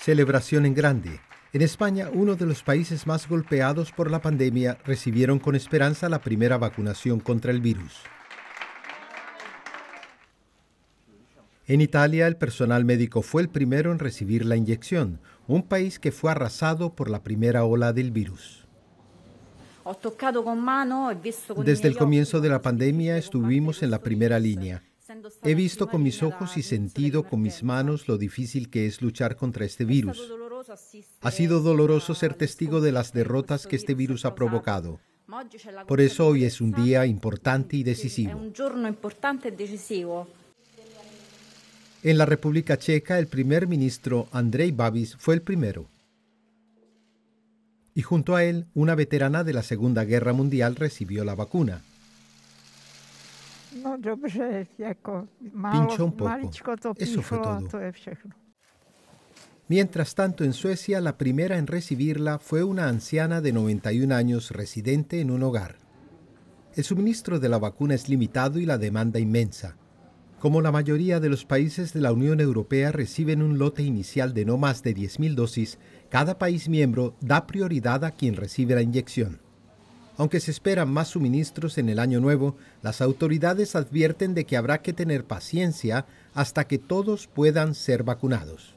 Celebración en grande. En España, uno de los países más golpeados por la pandemia, recibieron con esperanza la primera vacunación contra el virus. En Italia, el personal médico fue el primero en recibir la inyección, un país que fue arrasado por la primera ola del virus. Desde el comienzo de la pandemia estuvimos en la primera línea. He visto con mis ojos y sentido con mis manos lo difícil que es luchar contra este virus. Ha sido doloroso ser testigo de las pues, derrotas que este virus ha provocado. Por eso hoy es un día importante y decisivo. En la República Checa, el primer ministro Andrei Babis fue el primero. Y junto a él, una veterana de la Segunda Guerra Mundial recibió la vacuna. No un Eso fue todo. Mientras tanto, en Suecia, la primera en recibirla fue una anciana de 91 años residente en un hogar. El suministro de la vacuna es limitado y la demanda inmensa. Como la mayoría de los países de la Unión Europea reciben un lote inicial de no más de 10.000 dosis, cada país miembro da prioridad a quien recibe la inyección. Aunque se esperan más suministros en el año nuevo, las autoridades advierten de que habrá que tener paciencia hasta que todos puedan ser vacunados.